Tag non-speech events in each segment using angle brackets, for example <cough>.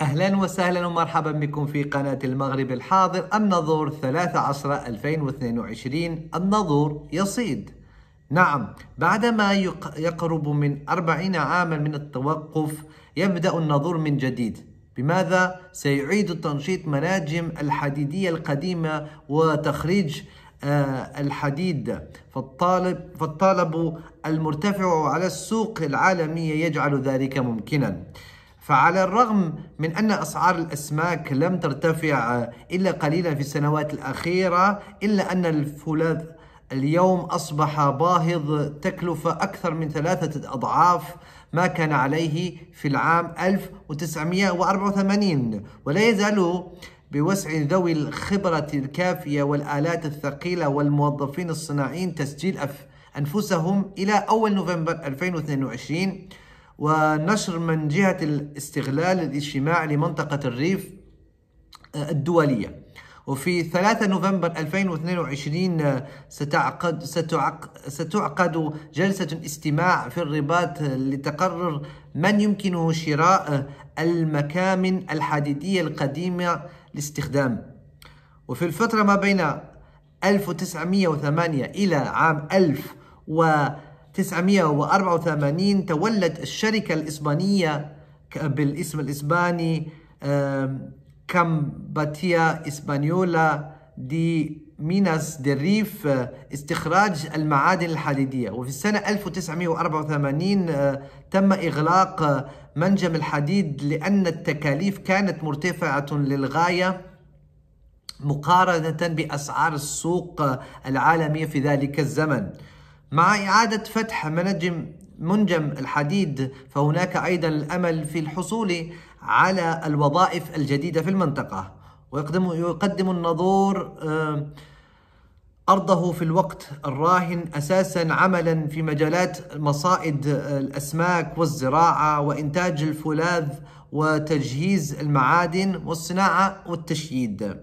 أهلا وسهلا ومرحبا بكم في قناة المغرب الحاضر النظور 13-2022 النظور يصيد نعم بعدما يقرب من 40 عاما من التوقف يبدأ النظور من جديد بماذا سيعيد تنشيط مناجم الحديدية القديمة وتخريج آه، الحديد فالطالب, فالطالب المرتفع على السوق العالمية يجعل ذلك ممكناً فعلى الرغم من أن أسعار الأسماك لم ترتفع إلا قليلا في السنوات الأخيرة إلا أن الفولاذ اليوم أصبح باهظ تكلفة أكثر من ثلاثة أضعاف ما كان عليه في العام 1984 ولا يزال بوسع ذوي الخبرة الكافية والآلات الثقيلة والموظفين الصناعيين تسجيل أنفسهم إلى أول نوفمبر 2022 ونشر من جهة الاستغلال الاجتماعي لمنطقة الريف آه، الدولية وفي 3 نوفمبر 2022 آه، ستعقد ستعقد جلسة استماع في الرباط آه، لتقرر من يمكنه شراء المكامن الحديدية القديمة لاستخدام وفي الفترة ما بين 1908 إلى عام 1000 و 1984 تولت الشركة الإسبانية بالاسم الإسباني كامباتيا إسبانيولا دي ميناس دريف استخراج المعادن الحديدية وفي السنة 1984 آه، تم إغلاق آه، منجم الحديد لأن التكاليف كانت مرتفعة للغاية مقارنة بأسعار السوق آه، العالمية في ذلك الزمن مع إعادة فتح منجم منجم الحديد فهناك أيضا الأمل في الحصول على الوظائف الجديدة في المنطقة ويقدم يقدم النظور آه، أرضه في الوقت الراهن أساسا عملا في مجالات مصائد الأسماك والزراعة وإنتاج الفولاذ وتجهيز المعادن والصناعة والتشييد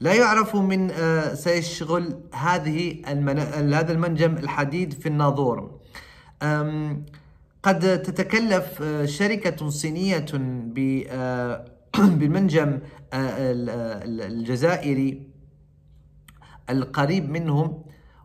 لا يعرف من آه، سيشغل هذه هذا المنجم الحديد في الناظور قد تتكلف آه، شركة صينية بالمنجم آه، <clears throat> الجزائري القريب منهم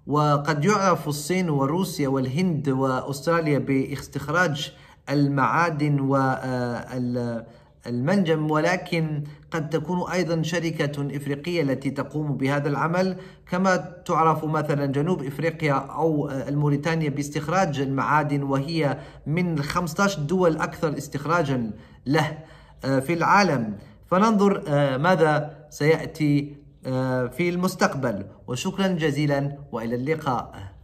وقد يعرف الصين وروسيا والهند وأستراليا باستخراج المعادن وال المنجم ولكن قد تكون أيضا شركة إفريقية التي تقوم بهذا العمل كما تعرف مثلا جنوب إفريقيا أو الموريتانيا باستخراج المعادن وهي من 15 دول أكثر استخراجا له آه، في العالم فننظر آه، ماذا سيأتي آه، في المستقبل وشكرا جزيلا وإلى اللقاء